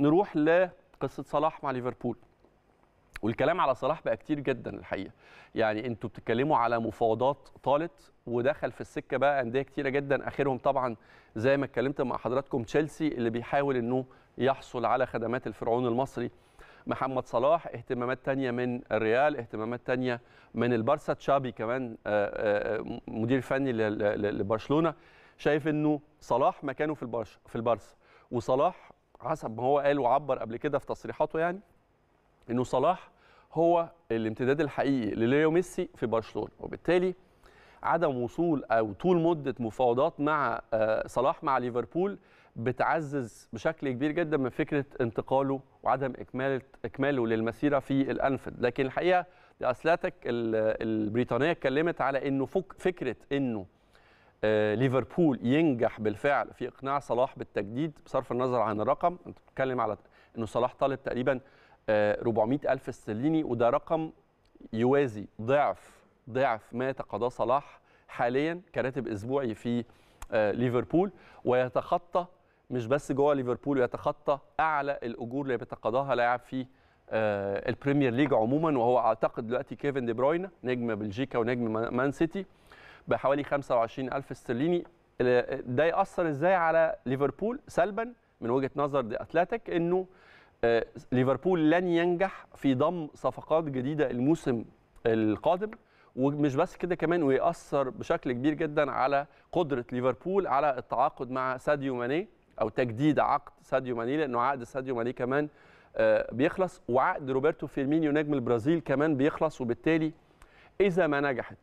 نروح لقصه صلاح مع ليفربول والكلام على صلاح بقى كتير جدا الحقيقه يعني انتوا بتتكلموا على مفاوضات طالت ودخل في السكه بقى انديه كتيره جدا اخرهم طبعا زي ما اتكلمت مع حضراتكم تشيلسي اللي بيحاول انه يحصل على خدمات الفرعون المصري محمد صلاح اهتمامات تانية من الريال اهتمامات تانية من البارسا تشابي كمان آه، آه، آه، مدير فني لبرشلونة شايف انه صلاح مكانه في البارسا وصلاح حسب ما هو قال وعبر قبل كده في تصريحاته يعني انه صلاح هو الامتداد الحقيقي لليو ميسي في برشلونه وبالتالي عدم وصول او طول مده مفاوضات مع آه، صلاح مع ليفربول بتعزز بشكل كبير جدا من فكره انتقاله وعدم اكمال اكماله للمسيره في الانفيلد لكن الحقيقه اسلاتك البريطانيه اتكلمت على انه فكره انه آه، ليفربول ينجح بالفعل في اقناع صلاح بالتجديد بصرف النظر عن الرقم انت بتتكلم على انه صلاح طالب تقريبا 400 آه، الف استرليني وده رقم يوازي ضعف ضعف ما يتقاضاه صلاح حاليا كراتب اسبوعي في آه، ليفربول ويتخطى مش بس جوه ليفربول ويتخطى اعلى الاجور اللي بيتقاضاها لاعب في البريمير ليج عموما وهو اعتقد دلوقتي كيفن دي بروين نجم بلجيكا ونجم مان سيتي بحوالي 25 ألف استرليني ده يأثر إزاي على ليفربول سلبا من وجهة نظر دي أتلتيك أنه آه، ليفربول لن ينجح في ضم صفقات جديدة الموسم القادم ومش بس كده كمان ويأثر بشكل كبير جدا على قدرة ليفربول على التعاقد مع ساديو ماني أو تجديد عقد ساديو ماني لأنه عقد ساديو ماني كمان آه، بيخلص وعقد روبرتو فيرمينيو نجم البرازيل كمان بيخلص وبالتالي إذا ما نجحت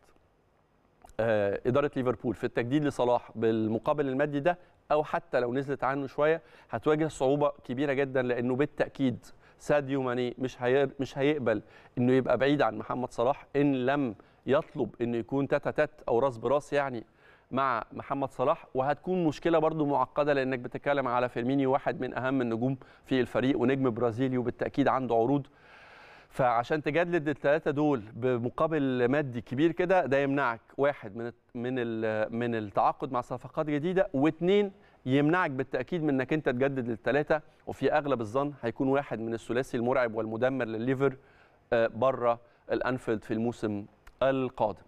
آه، اداره ليفربول في التجديد لصلاح بالمقابل المادي ده او حتى لو نزلت عنه شويه هتواجه صعوبه كبيره جدا لانه بالتاكيد ساديو ماني مش مش هيقبل انه يبقى بعيد عن محمد صلاح ان لم يطلب انه يكون تاتا تات او راس براس يعني مع محمد صلاح وهتكون مشكله برضو معقده لانك بتتكلم على فيرمينيو واحد من اهم النجوم في الفريق ونجم برازيلي وبالتاكيد عنده عروض فعشان تجدد الثلاثه دول بمقابل مادي كبير كده ده يمنعك واحد من من من التعاقد مع صفقات جديده واثنين يمنعك بالتاكيد من انك انت تجدد الثلاثه وفي اغلب الظن هيكون واحد من الثلاثي المرعب والمدمر للليفر آه، بره الانفيلد في الموسم القادم